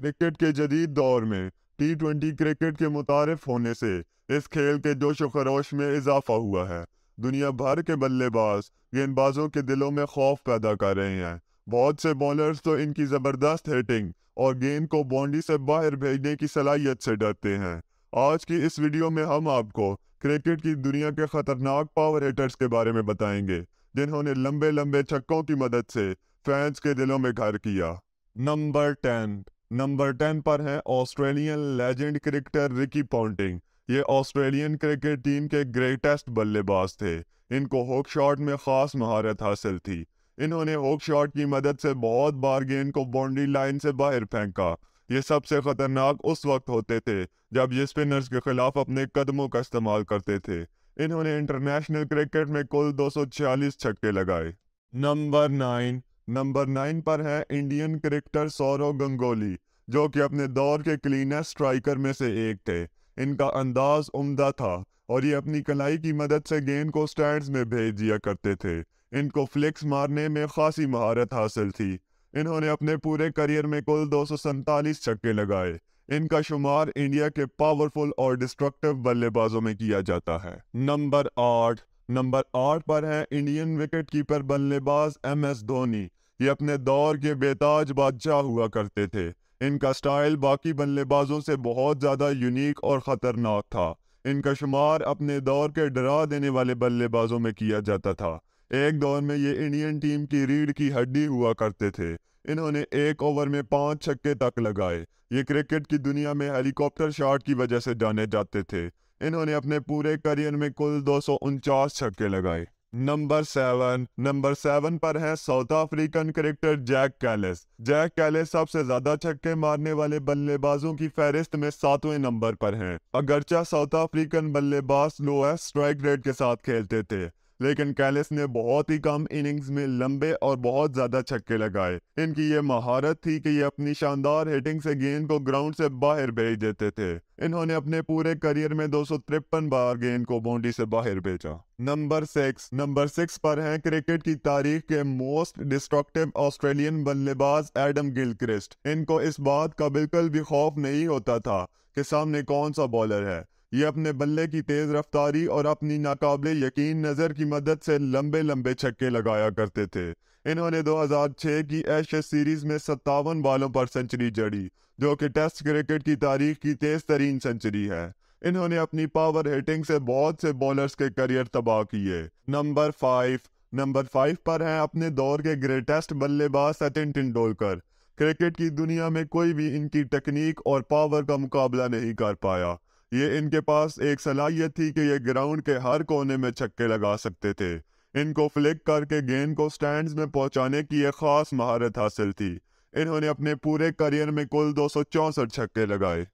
Cricket के जदीद दौर में टी ट्वेंटी क्रिकेट के मुतारफ होने से इस खेल के जोश व खरोश में इजाफा हुआ है दुनिया भर के बल्लेबाज गेंदबाजों के दिलों में खौफ पैदा कर रहे हैं बहुत से बॉलर्स तो इनकी ज़बरदस्त हिटिंग और गेंद को बाउंड्री से बाहर भेजने की सलाहियत से डरते हैं आज की इस वीडियो में हम आपको क्रिकेट की दुनिया के खतरनाक पावर हिटर्स के बारे में बताएंगे जिन्होंने लंबे लंबे छक्कों की मदद से फैंस के दिलों में घर किया नंबर टेन नंबर टेन पर है Australian legend cricketer Ricky Ponting ये ऑस्ट्रेलियन क्रिकेट टीम के ग्रेटेस्ट बल्लेबाज थे इनको होक शॉट में खास महारत हासिल थी इन्होंने होक शॉट की मदद से बहुत बार गेंद को बाउंड्री लाइन से बाहर फेंका ये सबसे खतरनाक उस वक्त होते थे जब ये स्पिनर्स के खिलाफ अपने कदमों का इस्तेमाल करते थे इन्होंने इंटरनेशनल क्रिकेट में कुल 246 छक्के लगाए नंबर नाइन नंबर नाइन पर है इंडियन क्रिकेटर सौरव गंगोली जो कि अपने दौर के क्लीनेस्ट स्ट्राइकर में से एक थे इनका अंदाज उम्दा था और ये अपनी कलाई की मदद से गेंद को स्टैंड्स में भेज दिया करते थे इनको फ्लिक्स मारने में खासी महारत हासिल थी इन्होंने अपने पूरे करियर में कुल दो छक्के लगाए इनका शुमार इंडिया के पावरफुल और डिस्ट्रक्टिव बल्लेबाजों में किया जाता है नंबर आठ नंबर आठ पर है इंडियन विकेट कीपर बल्लेबाज एम एस धोनी ये अपने दौर के बेताज बादशाह हुआ करते थे इनका स्टाइल बाकी बल्लेबाजों से बहुत ज़्यादा यूनिक और ख़तरनाक था इनका शुमार अपने दौर के डरा देने वाले बल्लेबाजों में किया जाता था एक दौर में ये इंडियन टीम की रीढ़ की हड्डी हुआ करते थे इन्होंने एक ओवर में पाँच छक्के तक लगाए ये क्रिकेट की दुनिया में हेलीकॉप्टर शॉट की वजह से जाने जाते थे इन्होंने अपने पूरे करियर में कुल दो छक्के लगाए नंबर सेवन नंबर सेवन पर है South African cricketer Jacques Kallis Jacques Kallis सबसे ज्यादा छक्के मारने वाले बल्लेबाजों की फहरिस्त में सातवें नंबर पर हैं। अगरचा साउथ अफ्रीकन बल्लेबाज लोएस्ट स्ट्राइक रेट के साथ खेलते थे लेकिन कैलिस ने बहुत ही कम इनिंग्स में लंबे और बहुत ज्यादा छक्के लगाए इनकी ये महारत थी कि ये अपनी शानदार हिटिंग से गेंद को ग्राउंड से बाहर भेज देते थे इन्होंने अपने पूरे करियर में दो बार गेंद को बाउंड्री से बाहर भेजा नंबर सिक्स नंबर सिक्स पर हैं क्रिकेट की तारीख के मोस्ट डिस्ट्रक्टिव ऑस्ट्रेलियन बल्लेबाज एडम गिलक्रिस्ट इनको इस बात का बिल्कुल भी खौफ नहीं होता था कि सामने कौन सा बॉलर है ये अपने बल्ले की तेज रफ्तारी और अपनी नाकाबले यकीन नज़र की मदद से लंबे लंबे छक्के लगाया करते थे इन्होंने 2006 की एशिया सीरीज में सत्तावन बालों पर सेंचुरी जड़ी जो कि टेस्ट क्रिकेट की तारीख की तेज तरीन सेंचुरी है इन्होंने अपनी पावर हिटिंग से बहुत से बॉलर्स के करियर तबाह किए नंबर फाइव नंबर फाइव पर हैं अपने दौर के ग्रेटेस्ट बल्लेबाज सचिन तेंदुलकर क्रिकेट की दुनिया में कोई भी इनकी टेक्निक और पावर का मुकाबला नहीं कर पाया ये इनके पास एक सलाहियत थी कि ये ग्राउंड के हर कोने में छक्के लगा सकते थे इनको फ्लिक करके गेंद को स्टैंड्स में पहुंचाने की एक खास महारत हासिल थी इन्होंने अपने पूरे करियर में कुल दो छक्के लगाए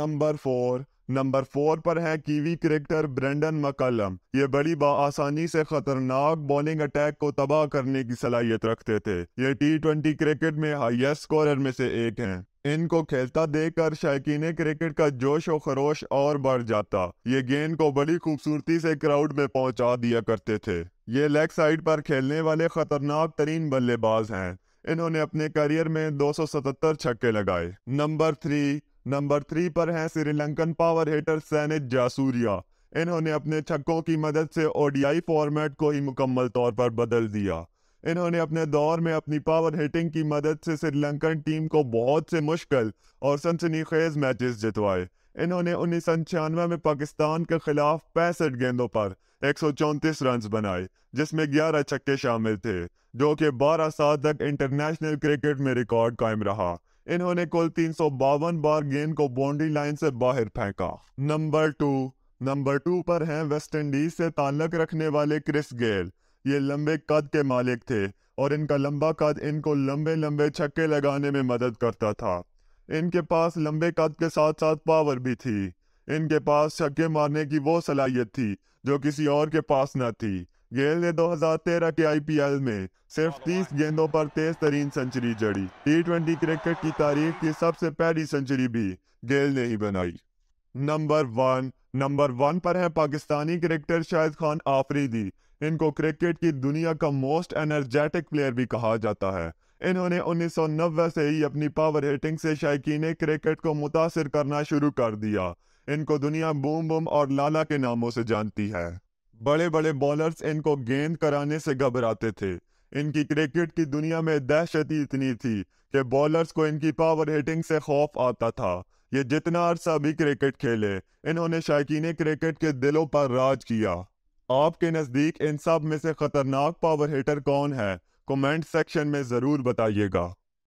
नंबर फोर नंबर फोर पर है कीवी क्रिकेटर ब्रेंडन मकलम ये बड़ी बसानी से खतरनाक बॉलिंग अटैक को तबाह करने की सलाहियत रखते थे ये टी ट्वेंटी क्रिकेट में हाइएस्ट स्कोरर में से एक हैं इनको खेलता देखकर शायकीन क्रिकेट का जोश और खरोश और बढ़ जाता ये गेंद को बड़ी खूबसूरती से क्राउड में पहुंचा दिया करते थे ये लेग साइड पर खेलने वाले खतरनाक तरीन बल्लेबाज हैं इन्होंने अपने करियर में 277 छक्के लगाए नंबर थ्री नंबर थ्री पर हैं श्रीलंकन पावर हिटर सैनिक जासूरिया इन्होंने अपने छक्कों की मदद से ओडीआई फॉर्मेट को ही मुकम्मल तौर पर बदल दिया इन्होंने अपने दौर में अपनी पावर हिटिंग की मदद से श्रीलंकन टीम को बहुत से मुश्किल और सनसनीखेज मैचेस जितवाए इन्होंने उन्नीस में पाकिस्तान के खिलाफ पैंसठ गेंदों पर एक रन बनाए जिसमें 11 छक्के शामिल थे जो कि 12 साल तक इंटरनेशनल क्रिकेट में रिकॉर्ड कायम रहा इन्होंने कुल तीन बार गेंद को बाउंड्री लाइन से बाहर फेंका नंबर टू नंबर टू पर हैं वेस्ट इंडीज से ताल्लक रखने वाले क्रिस गेल ये लंबे कद के मालिक थे और इनका लंबा कद इनको लंबे लंबे छक्के लगाने में मदद करता था इनके पास लंबे कद के साथ साथ पावर भी थी इनके पास छक्के मारने की वो सलाहियत थी जो किसी और के पास न थी गेल ने 2013 के आईपीएल में सिर्फ 30 गेंदों पर तेज तरीन सेंचुरी जड़ी टी क्रिकेट की तारीख की सबसे पहली सेंचुरी भी गेल ने ही बनाई नंबर वन नंबर वन पर है पाकिस्तानी क्रिकेटर शाहिद खान आफरीदी इनको क्रिकेट की दुनिया का मोस्ट एनर्जेटिक प्लेयर भी कहा जाता है इन्होंने 1990 से ही अपनी पावर हिटिंग से ने क्रिकेट को मुतासर करना शुरू कर दिया इनको दुनिया बूम बूम और लाला के नामों से जानती है बड़े बड़े बॉलर्स इनको गेंद कराने से घबराते थे इनकी क्रिकेट की दुनिया में दहशती इतनी थी कि बॉलर्स को इनकी पावर हिटिंग से खौफ आता था ये जितना अरसा भी क्रिकेट खेले इन्होंने शायकीन क्रिकेट के दिलों पर राज किया आपके नज़दीक इन सब में से खतरनाक पावर हिटर कौन है कमेंट सेक्शन में ज़रूर बताइएगा